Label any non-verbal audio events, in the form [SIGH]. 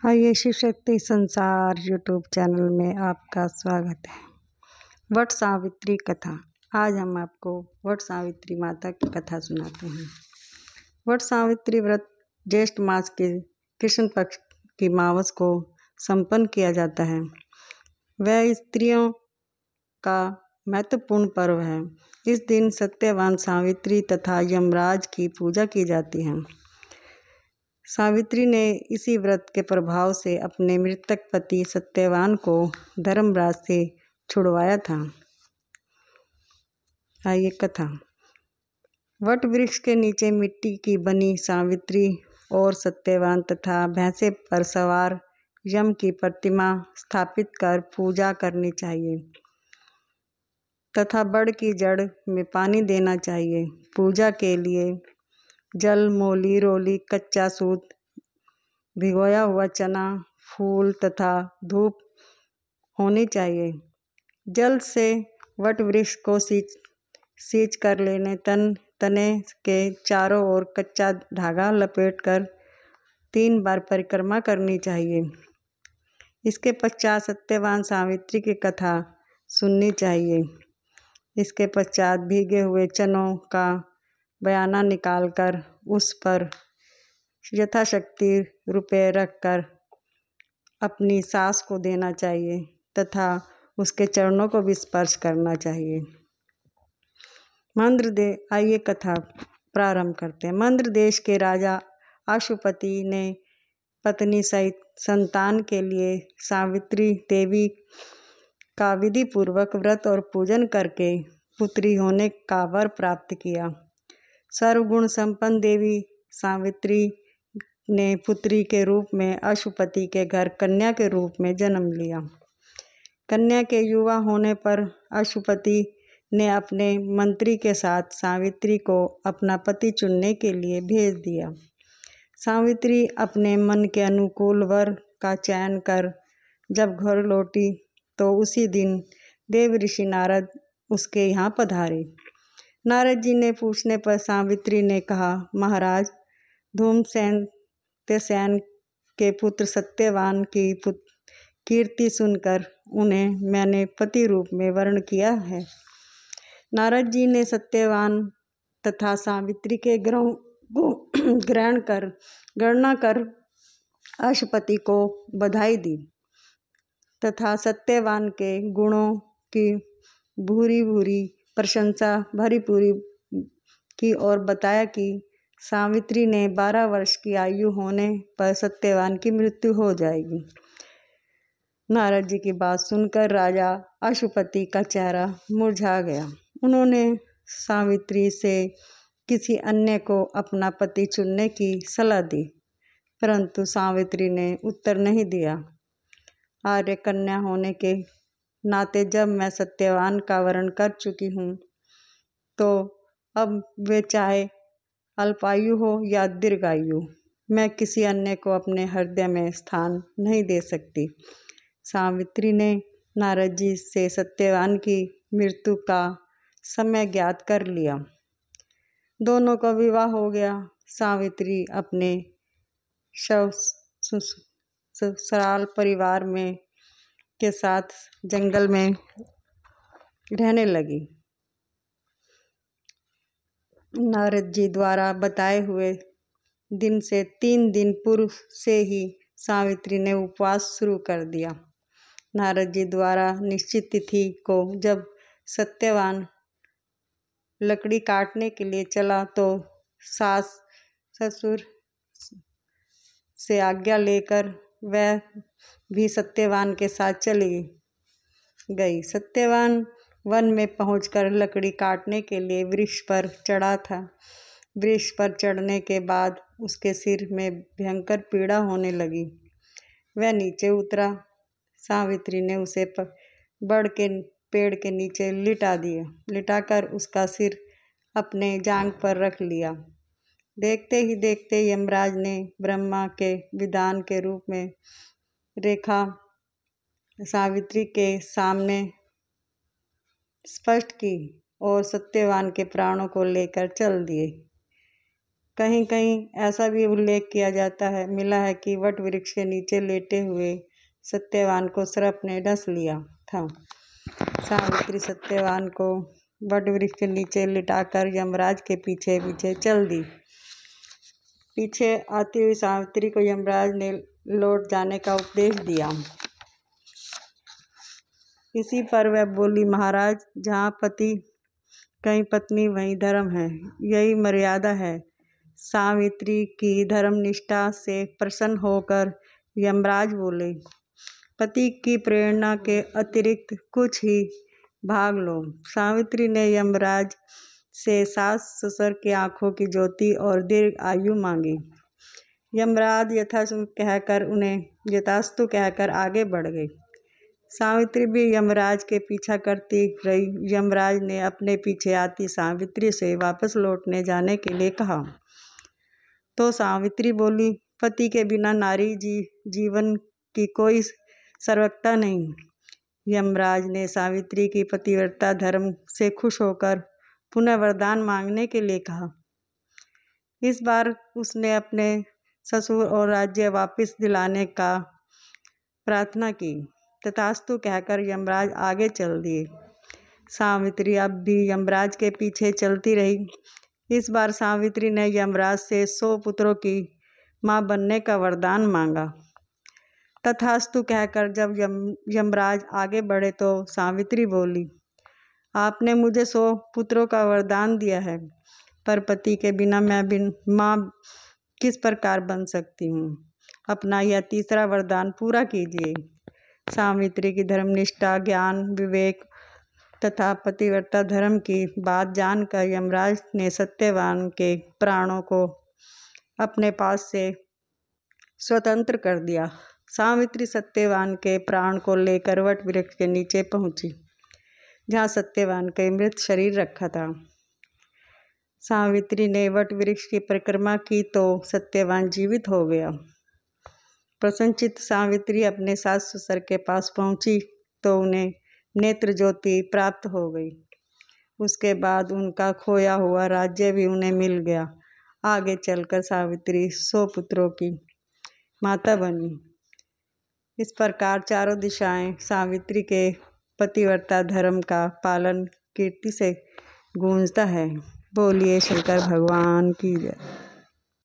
और हाँ, ये शिव शक्ति संसार यूट्यूब चैनल में आपका स्वागत है वट सावित्री कथा आज हम आपको वट सावित्री माता की कथा सुनाते हैं वट सावित्री व्रत ज्येष्ठ मास के कृष्ण पक्ष की मावस को संपन्न किया जाता है वह स्त्रियों का महत्वपूर्ण पर्व है इस दिन सत्यवान सावित्री तथा यमराज की पूजा की जाती है सावित्री ने इसी व्रत के प्रभाव से अपने मृतक पति सत्यवान को धर्मराज से छुड़वाया था आइए कथा वट वृक्ष के नीचे मिट्टी की बनी सावित्री और सत्यवान तथा भैंसे पर सवार यम की प्रतिमा स्थापित कर पूजा करनी चाहिए तथा बड़ की जड़ में पानी देना चाहिए पूजा के लिए जल मोली रोली कच्चा सूत भिगोया हुआ चना फूल तथा धूप होनी चाहिए जल से वट वृक्ष को सींच सींच कर लेने तन तने के चारों ओर कच्चा धागा लपेट कर तीन बार परिक्रमा करनी चाहिए इसके पश्चात सत्यवान सावित्री की कथा सुननी चाहिए इसके पश्चात भीगे हुए चनों का बयाना निकाल कर उस पर यथाशक्ति रुपये रख कर अपनी सास को देना चाहिए तथा उसके चरणों को भी स्पर्श करना चाहिए मंद्र दे आइए कथा प्रारंभ करते हैं मंद्र देश के राजा आशुपति ने पत्नी सहित संतान के लिए सावित्री देवी का विधि पूर्वक व्रत और पूजन करके पुत्री होने का वर प्राप्त किया सर्वगुण संपन्न देवी सावित्री ने पुत्री के रूप में अशुपति के घर कन्या के रूप में जन्म लिया कन्या के युवा होने पर अशुपति ने अपने मंत्री के साथ सावित्री को अपना पति चुनने के लिए भेज दिया सावित्री अपने मन के अनुकूल वर का चयन कर जब घर लौटी तो उसी दिन देव ऋषि नारद उसके यहाँ पधारे नारद जी ने पूछने पर सावित्री ने कहा महाराज धूमसेन तेसैन के पुत्र सत्यवान की पुत्र कीर्ति सुनकर उन्हें मैंने पति रूप में वर्ण किया है नारद जी ने सत्यवान तथा सावित्री के ग्रह को [CLEARS THROAT] ग्रहण कर गणना कर अशुपति को बधाई दी तथा सत्यवान के गुणों की भूरी भूरी प्रशंसा भरी पूरी की और बताया कि सावित्री ने बारह वर्ष की आयु होने पर सत्यवान की मृत्यु हो जाएगी नारद जी की बात सुनकर राजा अशुपति का चेहरा मुरझा गया उन्होंने सावित्री से किसी अन्य को अपना पति चुनने की सलाह दी परंतु सावित्री ने उत्तर नहीं दिया आर्य कन्या होने के नाते जब मैं सत्यवान का वरण कर चुकी हूँ तो अब वे चाहे अल्पायु हो या दीर्घायु मैं किसी अन्य को अपने हृदय में स्थान नहीं दे सकती सावित्री ने नारद जी से सत्यवान की मृत्यु का समय ज्ञात कर लिया दोनों का विवाह हो गया सावित्री अपने शव ससुराल परिवार में के साथ जंगल में रहने लगी नारद जी द्वारा बताए हुए दिन से तीन दिन पूर्व से ही सावित्री ने उपवास शुरू कर दिया नारद जी द्वारा निश्चित तिथि को जब सत्यवान लकड़ी काटने के लिए चला तो सास ससुर से आज्ञा लेकर वह भी सत्यवान के साथ चली गई सत्यवान वन में पहुंचकर लकड़ी काटने के लिए वृक्ष पर चढ़ा था वृक्ष पर चढ़ने के बाद उसके सिर में भयंकर पीड़ा होने लगी वह नीचे उतरा सावित्री ने उसे बढ़ के पेड़ के नीचे लिटा दिया लिटाकर उसका सिर अपने जांग पर रख लिया देखते ही देखते यमराज ने ब्रह्मा के विधान के रूप में रेखा सावित्री के सामने स्पष्ट की और सत्यवान के प्राणों को लेकर चल दिए कहीं कहीं ऐसा भी उल्लेख किया जाता है मिला है कि वट वृक्ष के नीचे लेटे हुए सत्यवान को सर्प ने डस लिया था सावित्री सत्यवान को वट वृक्ष के नीचे लिटाकर यमराज के पीछे पीछे चल दी पीछे आती हुई सावित्री को यमराज ने लौट जाने का उपदेश दिया इसी पर वह बोली महाराज जहाँ पति कहीं पत्नी वहीं धर्म है यही मर्यादा है सावित्री की धर्मनिष्ठा से प्रसन्न होकर यमराज बोले पति की प्रेरणा के अतिरिक्त कुछ ही भाग लो सावित्री ने यमराज से सास ससुर की आंखों की ज्योति और दीर्घ आयु मांगी यमराज यथास्तु कहकर उन्हें यथास्तु कहकर आगे बढ़ गई सावित्री भी यमराज के पीछा करती रही यमराज ने अपने पीछे आती सावित्री से वापस लौटने जाने के लिए कहा तो सावित्री बोली पति के बिना नारी जी जीवन की कोई सर्वकता नहीं यमराज ने सावित्री की पतिव्रता धर्म से खुश होकर पुनः वरदान मांगने के लिए कहा इस बार उसने अपने ससुर और राज्य वापस दिलाने का प्रार्थना की तथास्तु कहकर यमराज आगे चल दिए सावित्री अब भी यमराज के पीछे चलती रही इस बार सावित्री ने यमराज से सौ पुत्रों की माँ बनने का वरदान मांगा तथास्तु कहकर जब यम यमराज आगे बढ़े तो सावित्री बोली आपने मुझे सौ पुत्रों का वरदान दिया है पर पति के बिना मैं बिन माँ किस प्रकार बन सकती हूँ अपना यह तीसरा वरदान पूरा कीजिए सावित्री की धर्मनिष्ठा ज्ञान विवेक तथा पतिव्रता धर्म की बात जानकर यमराज ने सत्यवान के प्राणों को अपने पास से स्वतंत्र कर दिया सावित्री सत्यवान के प्राण को लेकर वट वृक्ष के नीचे पहुंची जहाँ सत्यवान के मृत शरीर रखा था सावित्री ने वट वृक्ष की परिक्रमा की तो सत्यवान जीवित हो गया प्रसन्नचित सावित्री अपने सास ससुर के पास पहुंची तो उन्हें नेत्र ज्योति प्राप्त हो गई उसके बाद उनका खोया हुआ राज्य भी उन्हें मिल गया आगे चलकर सावित्री सौ पुत्रों की माता बनी इस प्रकार चारों दिशाएं सावित्री के पतिव्रता धर्म का पालन कीर्ति से गूंजता है बोलिए शंकर भगवान की जय